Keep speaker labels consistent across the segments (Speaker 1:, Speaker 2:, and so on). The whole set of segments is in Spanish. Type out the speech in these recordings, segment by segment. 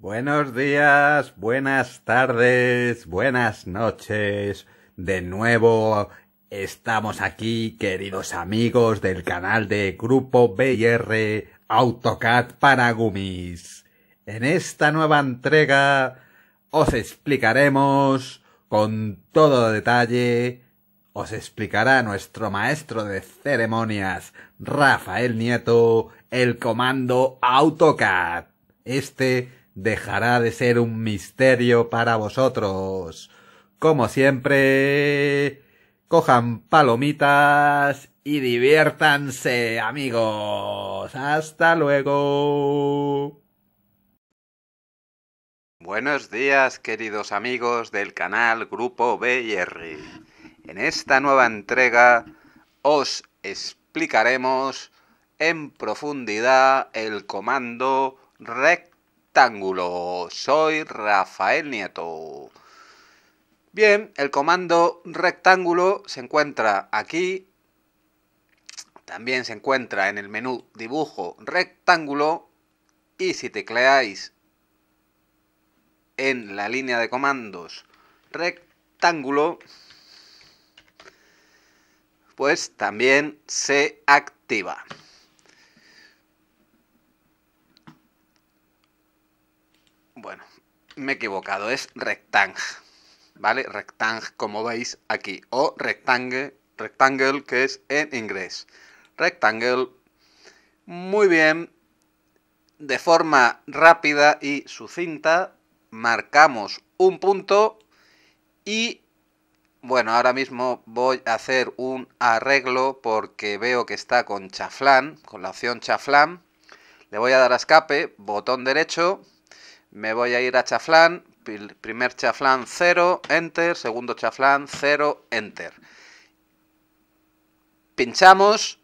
Speaker 1: Buenos días, buenas tardes, buenas noches. De nuevo estamos aquí, queridos amigos del canal de Grupo BR AutoCAD para Gumis. En esta nueva entrega os explicaremos con todo detalle os explicará nuestro maestro de ceremonias, Rafael Nieto, el comando AutoCAD. Este dejará de ser un misterio para vosotros. Como siempre, cojan palomitas y diviértanse, amigos. Hasta luego. Buenos días, queridos amigos del canal Grupo BR. En esta nueva entrega os explicaremos en profundidad el comando REC soy Rafael Nieto. Bien, el comando rectángulo se encuentra aquí. También se encuentra en el menú dibujo rectángulo. Y si tecleáis en la línea de comandos rectángulo, pues también se activa. Bueno, me he equivocado, es rectang. ¿Vale? Rectang, como veis aquí. O rectangle, rectangle que es en inglés. Rectangle. Muy bien. De forma rápida y sucinta, marcamos un punto y bueno, ahora mismo voy a hacer un arreglo porque veo que está con chaflán, con la opción chaflán. Le voy a dar a escape, botón derecho, me voy a ir a chaflán, primer chaflán 0, enter, segundo chaflán 0, enter. Pinchamos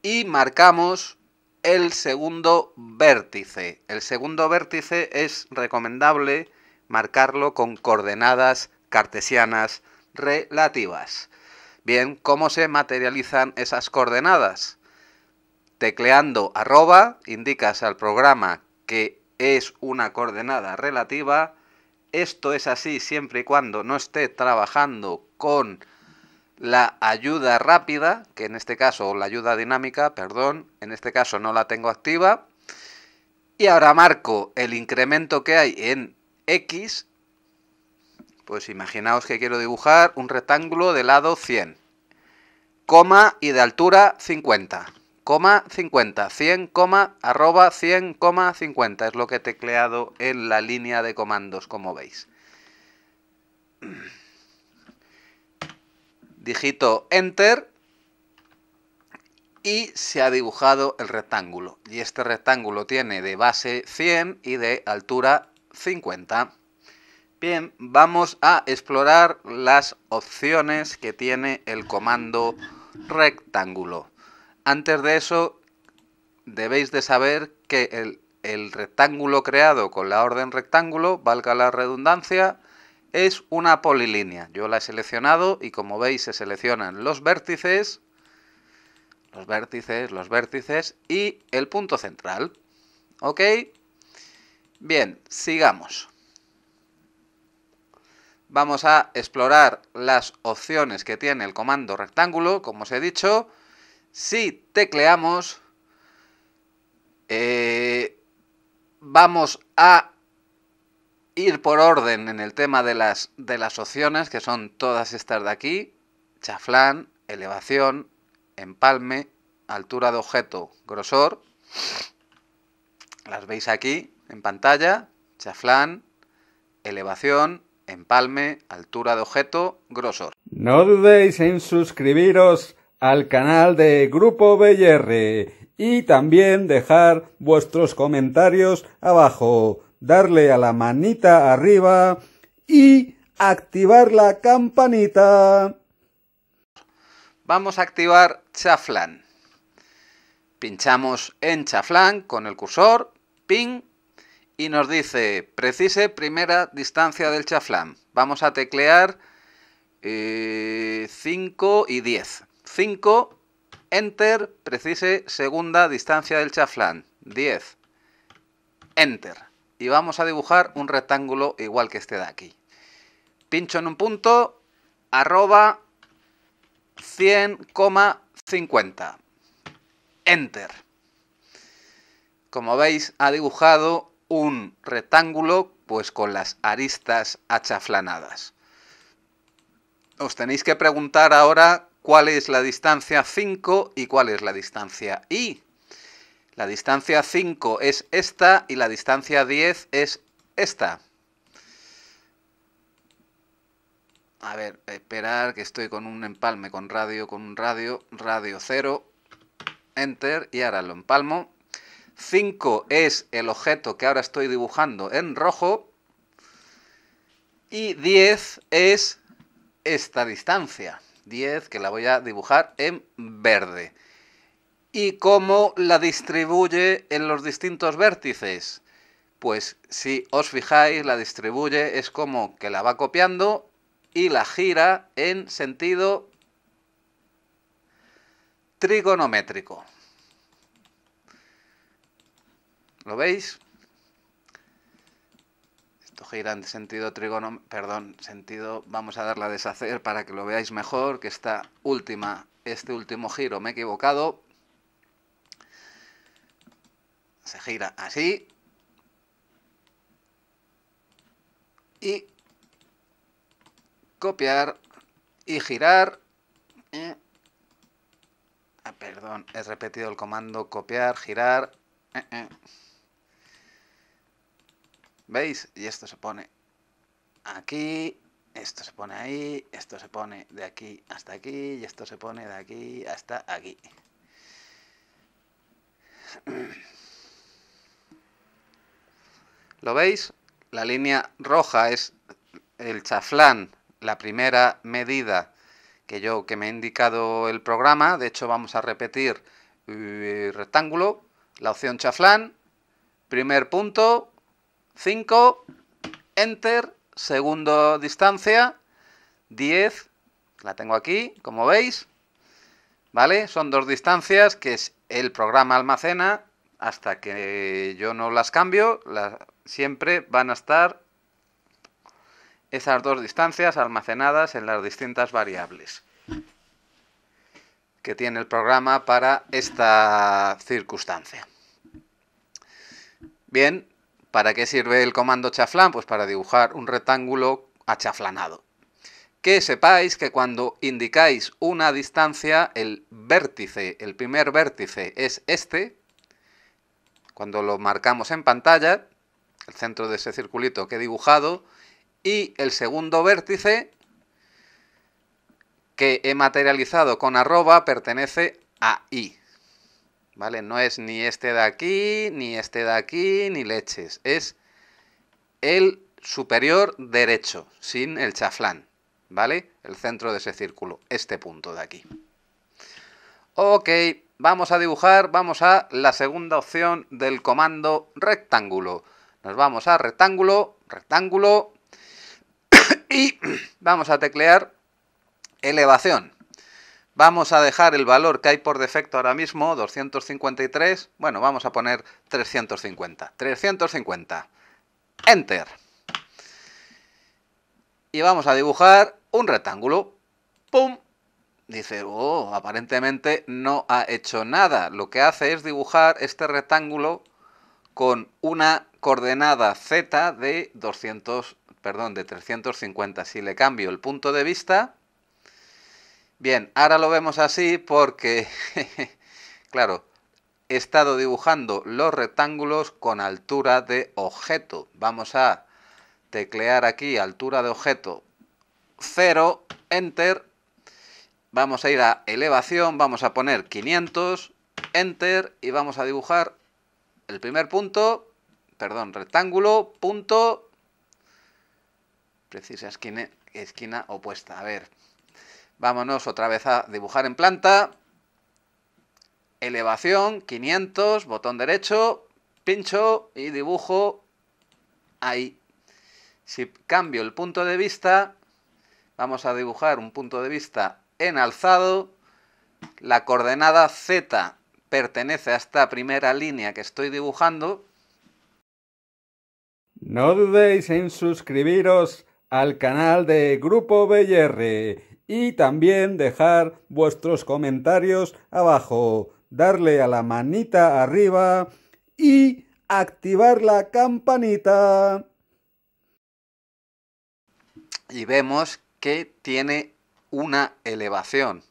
Speaker 1: y marcamos el segundo vértice. El segundo vértice es recomendable marcarlo con coordenadas cartesianas relativas. Bien, ¿cómo se materializan esas coordenadas? Tecleando arroba, indicas al programa que es una coordenada relativa. Esto es así siempre y cuando no esté trabajando con la ayuda rápida, que en este caso, o la ayuda dinámica, perdón, en este caso no la tengo activa. Y ahora marco el incremento que hay en X. Pues imaginaos que quiero dibujar un rectángulo de lado 100, coma y de altura 50 coma 100, arroba 100, Es lo que he tecleado en la línea de comandos, como veis. Digito Enter y se ha dibujado el rectángulo. Y este rectángulo tiene de base 100 y de altura 50. Bien, vamos a explorar las opciones que tiene el comando rectángulo. Antes de eso, debéis de saber que el, rectángulo creado con la orden rectángulo, valga la redundancia, es una polilínea. Yo la he seleccionado y como veis se seleccionan los vértices, los vértices, los vértices y el punto central. ¿Ok? Bien, sigamos. Vamos a explorar las opciones que tiene el comando rectángulo, como os he dicho si tecleamos, eh, vamos a ir por orden en el tema de las, de las opciones, que son todas estas de aquí, chaflán, elevación, empalme, altura de objeto, grosor. Las veis aquí en pantalla, chaflán, elevación, empalme, altura de objeto, grosor. No dudéis en suscribiros al canal de Grupo BR y también dejar vuestros comentarios abajo, darle a la manita arriba y activar la campanita. Vamos a activar chaflán Pinchamos en chaflán con el cursor, ping, y nos dice precise primera distancia del chaflán. Vamos a teclear 5 eh, y 10. 5. Enter, precise segunda distancia del chaflán. 10. Enter. Y vamos a dibujar un rectángulo igual que este de aquí. Pincho en un punto, arroba 100,50. Enter. Como veis, ha dibujado un rectángulo pues con las aristas achaflanadas. Os tenéis que preguntar ahora cuál es la distancia 5 y cuál es la distancia y. La distancia 5 es esta y la distancia 10 es esta. A ver, esperar que estoy con un empalme, con radio, con un radio, radio 0, enter y ahora lo empalmo. 5 es el objeto que ahora estoy dibujando en rojo y 10 es esta distancia. 10 que la voy a dibujar en verde. ¿Y cómo la distribuye en los distintos vértices? Pues si os fijáis, la distribuye, es como que la va copiando y la gira en sentido trigonométrico. ¿Lo veis? girante sentido trigono, Perdón, sentido... Vamos a darla a deshacer para que lo veáis mejor, que esta última, este último giro me he equivocado. Se gira así. Y copiar y girar. Ah, perdón, he repetido el comando copiar, girar. Eh, eh. ¿Veis? Y esto se pone aquí, esto se pone ahí, esto se pone de aquí hasta aquí y esto se pone de aquí hasta aquí. ¿Lo veis? La línea roja es el chaflán, la primera medida que yo que me ha indicado el programa. De hecho, vamos a repetir eh, rectángulo, la opción chaflán, primer punto, 5, enter, segundo distancia, 10, la tengo aquí, como veis, ¿vale? Son dos distancias que el programa almacena hasta que yo no las cambio, siempre van a estar esas dos distancias almacenadas en las distintas variables que tiene el programa para esta circunstancia. Bien, ¿Para qué sirve el comando chaflán? Pues para dibujar un rectángulo achaflanado. Que sepáis que cuando indicáis una distancia, el vértice, el primer vértice es este. Cuando lo marcamos en pantalla, el centro de ese circulito que he dibujado, y el segundo vértice que he materializado con arroba pertenece a i. ¿vale? No es ni este de aquí, ni este de aquí, ni leches. Es el superior derecho, sin el chaflán, ¿vale? El centro de ese círculo, este punto de aquí. Ok, vamos a dibujar, vamos a la segunda opción del comando rectángulo. Nos vamos a rectángulo, rectángulo, y vamos a teclear elevación. Vamos a dejar el valor que hay por defecto ahora mismo, 253. Bueno, vamos a poner 350. 350. Enter. Y vamos a dibujar un rectángulo. ¡Pum! Dice, oh, aparentemente no ha hecho nada. Lo que hace es dibujar este rectángulo con una coordenada z de 200, perdón, de 350. Si le cambio el punto de vista, Bien, ahora lo vemos así porque, claro, he estado dibujando los rectángulos con altura de objeto. Vamos a teclear aquí altura de objeto 0, enter. Vamos a ir a elevación, vamos a poner 500, enter y vamos a dibujar el primer punto, perdón, rectángulo, punto, precisa esquina, esquina opuesta. A ver, Vámonos otra vez a dibujar en planta. Elevación, 500, botón derecho, pincho y dibujo ahí. Si cambio el punto de vista, vamos a dibujar un punto de vista en alzado. La coordenada Z pertenece a esta primera línea que estoy dibujando. No dudéis en suscribiros al canal de Grupo BR y también dejar vuestros comentarios abajo, darle a la manita arriba y activar la campanita. Y vemos que tiene una elevación.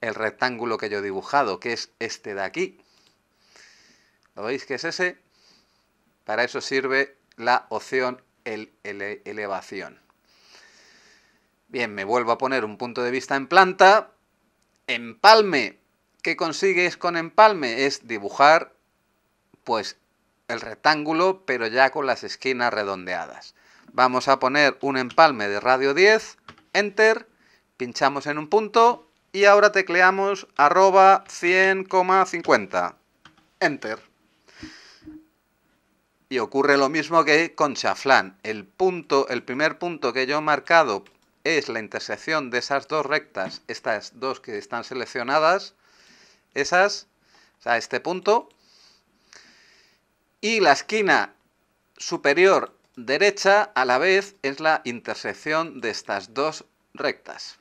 Speaker 1: El rectángulo que yo he dibujado, que es este de aquí. ¿Lo veis que es ese? Para eso sirve la opción el, elevación. Bien, me vuelvo a poner un punto de vista en planta. Empalme. ¿Qué consigues con empalme? Es dibujar, pues, el rectángulo, pero ya con las esquinas redondeadas. Vamos a poner un empalme de radio 10, Enter, pinchamos en un punto y ahora tecleamos arroba 100,50, Enter. Y ocurre lo mismo que con chaflán. El punto, el primer punto que yo he marcado es la intersección de esas dos rectas, estas dos que están seleccionadas, esas, o sea, este punto, y la esquina superior derecha a la vez es la intersección de estas dos rectas.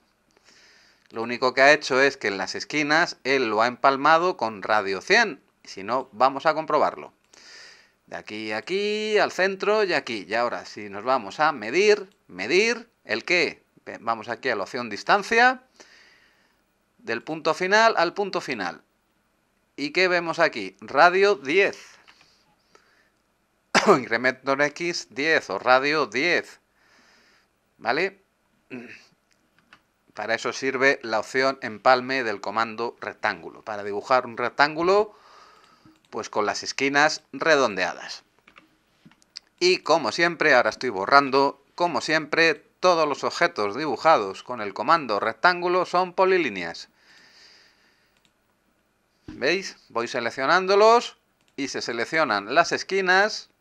Speaker 1: Lo único que ha hecho es que en las esquinas él lo ha empalmado con radio 100, si no, vamos a comprobarlo. De aquí aquí, al centro y aquí. Y ahora, si nos vamos a medir, medir, ¿el qué? Vamos aquí a la opción distancia. Del punto final al punto final. ¿Y qué vemos aquí? Radio 10. Incremento en X 10 o radio 10. ¿Vale? Para eso sirve la opción empalme del comando rectángulo. Para dibujar un rectángulo, pues con las esquinas redondeadas. Y como siempre, ahora estoy borrando, como siempre, todos los objetos dibujados con el comando rectángulo son polilíneas. ¿Veis? Voy seleccionándolos y se seleccionan las esquinas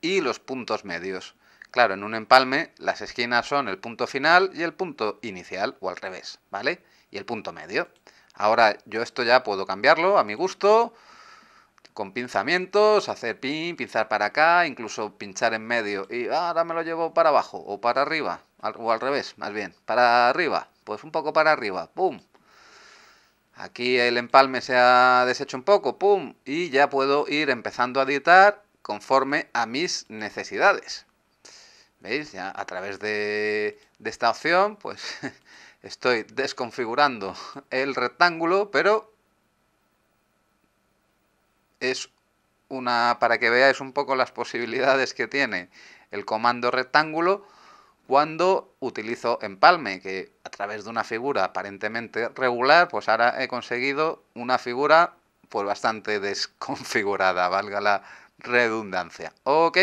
Speaker 1: y los puntos medios. Claro, en un empalme las esquinas son el punto final y el punto inicial, o al revés, ¿vale? Y el punto medio. Ahora yo esto ya puedo cambiarlo a mi gusto con pinzamientos, hacer pin, pinzar para acá, incluso pinchar en medio y ah, ahora me lo llevo para abajo o para arriba, o al revés, más bien, para arriba, pues un poco para arriba, ¡pum! Aquí el empalme se ha deshecho un poco, ¡pum! Y ya puedo ir empezando a editar conforme a mis necesidades. ¿Veis? Ya a través de, de esta opción, pues estoy desconfigurando el rectángulo, pero es una, para que veáis un poco las posibilidades que tiene el comando rectángulo cuando utilizo empalme, que a través de una figura aparentemente regular, pues ahora he conseguido una figura pues bastante desconfigurada, valga la redundancia. Ok,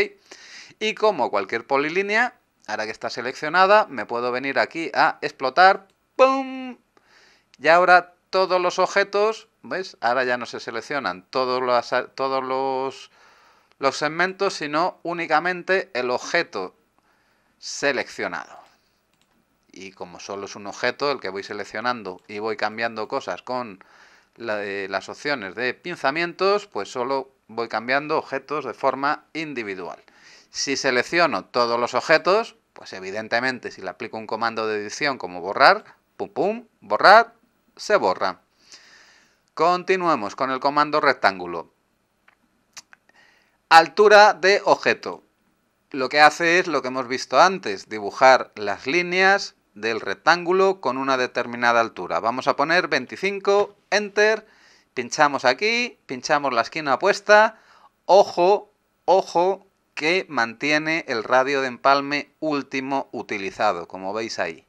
Speaker 1: y como cualquier polilínea, ahora que está seleccionada, me puedo venir aquí a explotar, ¡pum! Y ahora todos los objetos ¿Veis? Ahora ya no se seleccionan todos los, todos los, los segmentos, sino únicamente el objeto seleccionado. Y como solo es un objeto el que voy seleccionando y voy cambiando cosas con eh, las opciones de pinzamientos, pues solo voy cambiando objetos de forma individual. Si selecciono todos los objetos, pues evidentemente si le aplico un comando de edición como borrar, pum pum, borrar, se borra. Continuemos con el comando rectángulo. Altura de objeto. Lo que hace es lo que hemos visto antes, dibujar las líneas del rectángulo con una determinada altura. Vamos a poner 25, Enter, pinchamos aquí, pinchamos la esquina opuesta, ojo, ojo, que mantiene el radio de empalme último utilizado, como veis ahí.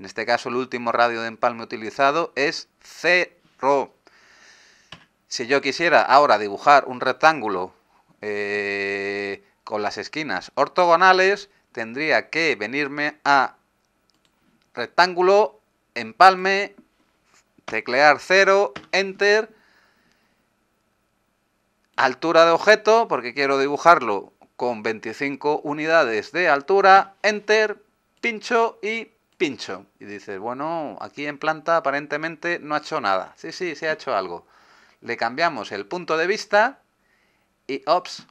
Speaker 1: En este caso el último radio de empalme utilizado es 0. Si yo quisiera ahora dibujar un rectángulo eh, con las esquinas ortogonales, tendría que venirme a rectángulo, empalme, teclear 0, enter, altura de objeto, porque quiero dibujarlo con 25 unidades de altura, enter, pincho y pincho. Y dices, bueno, aquí en planta aparentemente no ha hecho nada. Sí, sí, se ha hecho algo le cambiamos el punto de vista y ops,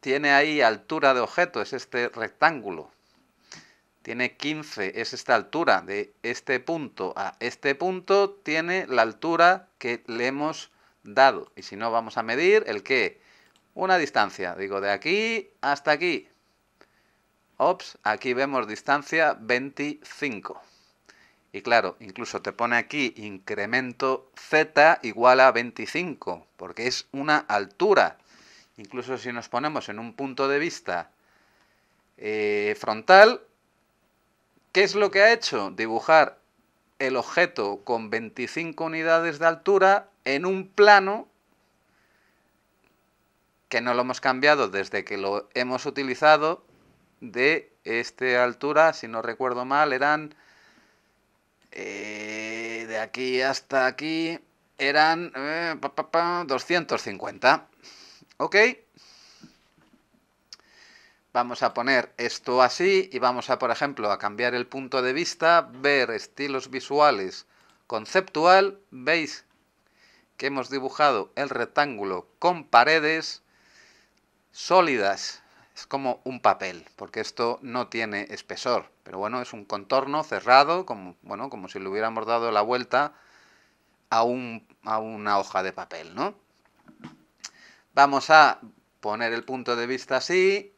Speaker 1: tiene ahí altura de objeto, es este rectángulo. Tiene 15, es esta altura. De este punto a este punto tiene la altura que le hemos dado. Y si no, vamos a medir el qué. Una distancia, digo, de aquí hasta aquí. Ops, aquí vemos distancia 25. Y claro, incluso te pone aquí incremento z igual a 25, porque es una altura. Incluso si nos ponemos en un punto de vista eh, frontal, ¿qué es lo que ha hecho? Dibujar el objeto con 25 unidades de altura en un plano que no lo hemos cambiado desde que lo hemos utilizado de esta altura, si no recuerdo mal, eran eh, de aquí hasta aquí eran 250. Eh, ok. Vamos a poner esto así y vamos a, por ejemplo, a cambiar el punto de vista, ver estilos visuales conceptual. Veis que hemos dibujado el rectángulo con paredes sólidas es como un papel, porque esto no tiene espesor, pero bueno, es un contorno cerrado, como, bueno, como si le hubiéramos dado la vuelta a, un, a una hoja de papel, ¿no? Vamos a poner el punto de vista así,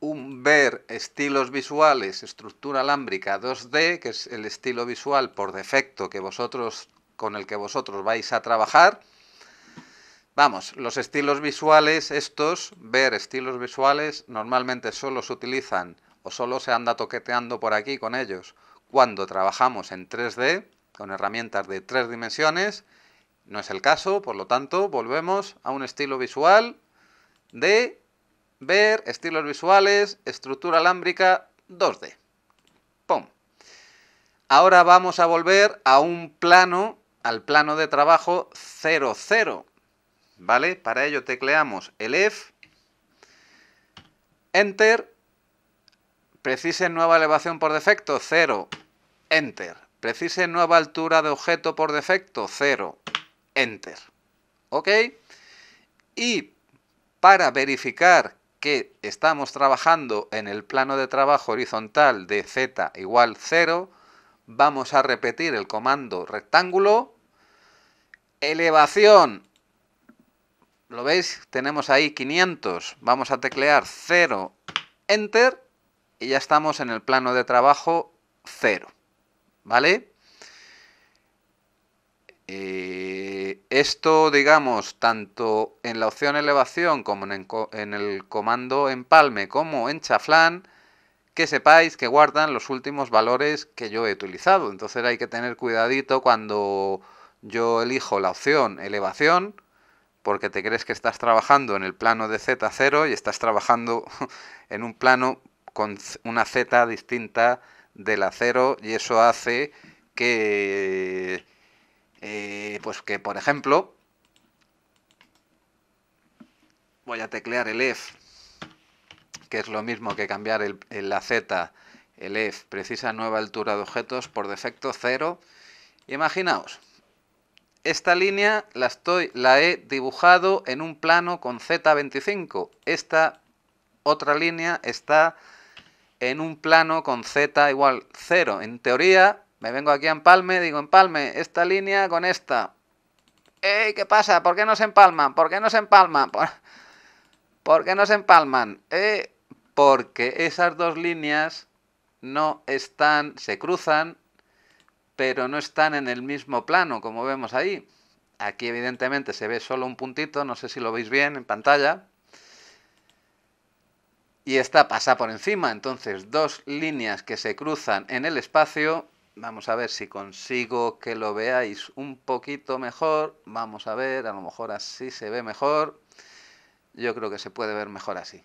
Speaker 1: un ver estilos visuales, estructura alámbrica 2D, que es el estilo visual por defecto que vosotros, con el que vosotros vais a trabajar, Vamos, los estilos visuales, estos, ver estilos visuales, normalmente solo se utilizan o solo se anda toqueteando por aquí con ellos cuando trabajamos en 3D, con herramientas de tres dimensiones. No es el caso, por lo tanto, volvemos a un estilo visual de ver estilos visuales, estructura alámbrica 2D. ¡Pum! Ahora vamos a volver a un plano, al plano de trabajo 0,0. ¿vale? Para ello tecleamos el F, enter, precise nueva elevación por defecto, 0, enter. Precise nueva altura de objeto por defecto, 0, enter. ¿Ok? Y para verificar que estamos trabajando en el plano de trabajo horizontal de z igual 0, vamos a repetir el comando rectángulo, elevación ¿Lo veis? Tenemos ahí 500. Vamos a teclear 0, Enter, y ya estamos en el plano de trabajo 0. ¿Vale? Eh, esto, digamos, tanto en la opción elevación como en, en el comando empalme como en chaflán, que sepáis que guardan los últimos valores que yo he utilizado. Entonces hay que tener cuidadito cuando yo elijo la opción elevación, porque te crees que estás trabajando en el plano de Z0 y estás trabajando en un plano con una Z distinta de la 0 y eso hace que, eh, pues que por ejemplo, voy a teclear el F, que es lo mismo que cambiar la Z, el F precisa nueva altura de objetos, por defecto 0, imaginaos, esta línea la, estoy, la he dibujado en un plano con Z25. Esta otra línea está en un plano con Z igual 0. En teoría, me vengo aquí a empalme, digo empalme esta línea con esta. ¿Qué pasa? ¿Por qué no se empalman? ¿Por qué no se empalman? ¿Por, qué no se empalman? Eh, porque esas dos líneas no están, se cruzan pero no están en el mismo plano, como vemos ahí. Aquí evidentemente se ve solo un puntito, no sé si lo veis bien en pantalla. Y esta pasa por encima, entonces dos líneas que se cruzan en el espacio. Vamos a ver si consigo que lo veáis un poquito mejor. Vamos a ver, a lo mejor así se ve mejor. Yo creo que se puede ver mejor así.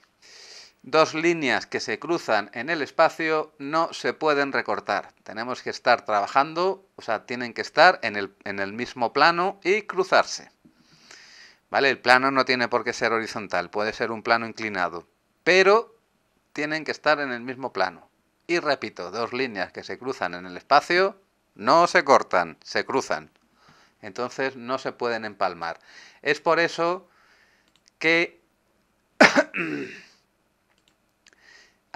Speaker 1: Dos líneas que se cruzan en el espacio no se pueden recortar. Tenemos que estar trabajando, o sea, tienen que estar en el, en el mismo plano y cruzarse. ¿Vale? El plano no tiene por qué ser horizontal, puede ser un plano inclinado, pero tienen que estar en el mismo plano. Y repito, dos líneas que se cruzan en el espacio no se cortan, se cruzan. Entonces no se pueden empalmar. Es por eso que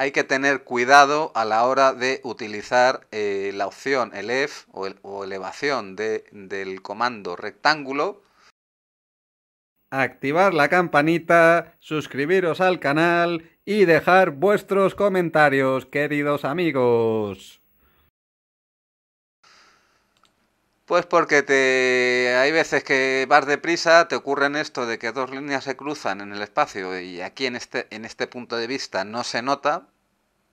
Speaker 1: hay que tener cuidado a la hora de utilizar eh, la opción elef o, o elevación del comando rectángulo. Activar la campanita, suscribiros al canal y dejar vuestros comentarios, queridos amigos. Pues porque te hay veces que vas deprisa, te ocurren esto de que dos líneas se cruzan en el espacio y aquí en este, en este punto de vista no se nota,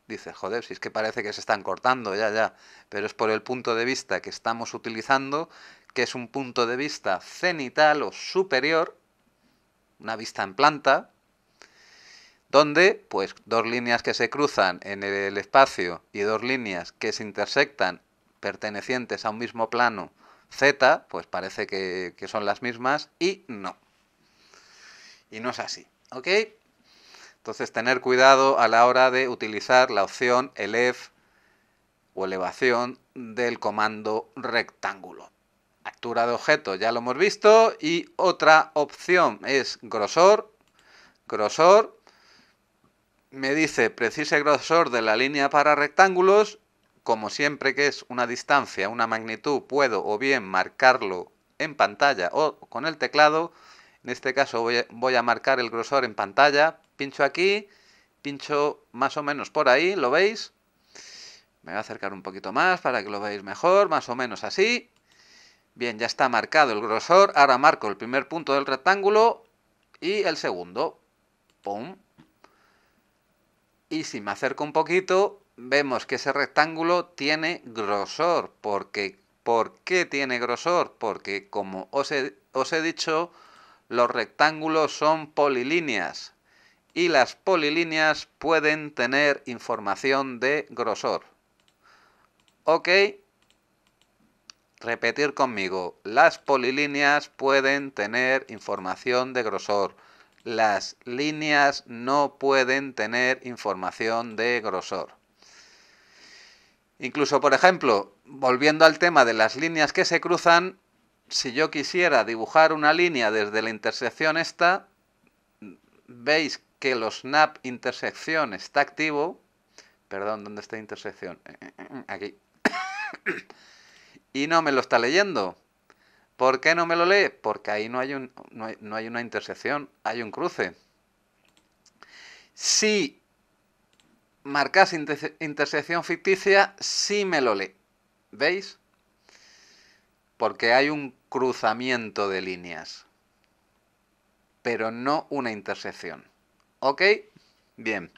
Speaker 1: dices, joder, si es que parece que se están cortando, ya, ya, pero es por el punto de vista que estamos utilizando, que es un punto de vista cenital o superior, una vista en planta, donde pues dos líneas que se cruzan en el espacio y dos líneas que se intersectan pertenecientes a un mismo plano Z, pues parece que, son las mismas y no. Y no es así, ¿ok? Entonces tener cuidado a la hora de utilizar la opción elev o elevación del comando rectángulo. Altura de objeto ya lo hemos visto y otra opción es grosor. Grosor me dice precise grosor de la línea para rectángulos como siempre que es una distancia, una magnitud, puedo o bien marcarlo en pantalla o con el teclado. En este caso voy a, marcar el grosor en pantalla, pincho aquí, pincho más o menos por ahí, ¿lo veis? Me voy a acercar un poquito más para que lo veáis mejor, más o menos así. Bien, ya está marcado el grosor, ahora marco el primer punto del rectángulo y el segundo. ¡Pum! Y si me acerco un poquito, vemos que ese rectángulo tiene grosor. ¿Por qué tiene grosor? Porque como os he, os he dicho, los rectángulos son polilíneas y las polilíneas pueden tener información de grosor. Ok, repetir conmigo, las polilíneas pueden tener información de grosor. Las líneas no pueden tener información de grosor. Incluso, por ejemplo, volviendo al tema de las líneas que se cruzan, si yo quisiera dibujar una línea desde la intersección esta, veis que los snap intersección está activo. Perdón, ¿dónde está intersección? Eh, eh, eh, aquí. y no me lo está leyendo. ¿Por qué no me lo lee? Porque ahí no hay, una intersección, hay un cruce. Si marcas intersección ficticia si me lo lee. ¿Veis? Porque hay un cruzamiento de líneas, pero no una intersección. ¿Ok? Bien.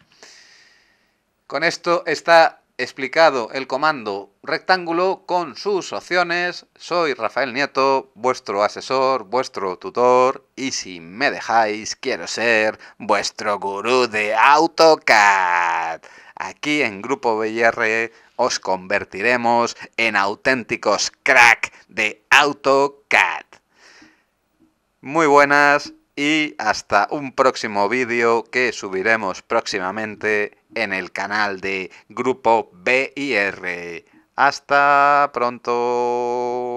Speaker 1: Con esto está explicado el comando rectángulo con sus opciones. Soy Rafael Nieto, vuestro asesor, vuestro tutor y si me dejáis quiero ser vuestro gurú de AutoCAD. Aquí en Grupo BR os convertiremos en auténticos crack de AutoCAD. Muy buenas y hasta un próximo vídeo que subiremos próximamente en el canal de Grupo BIR. Hasta pronto.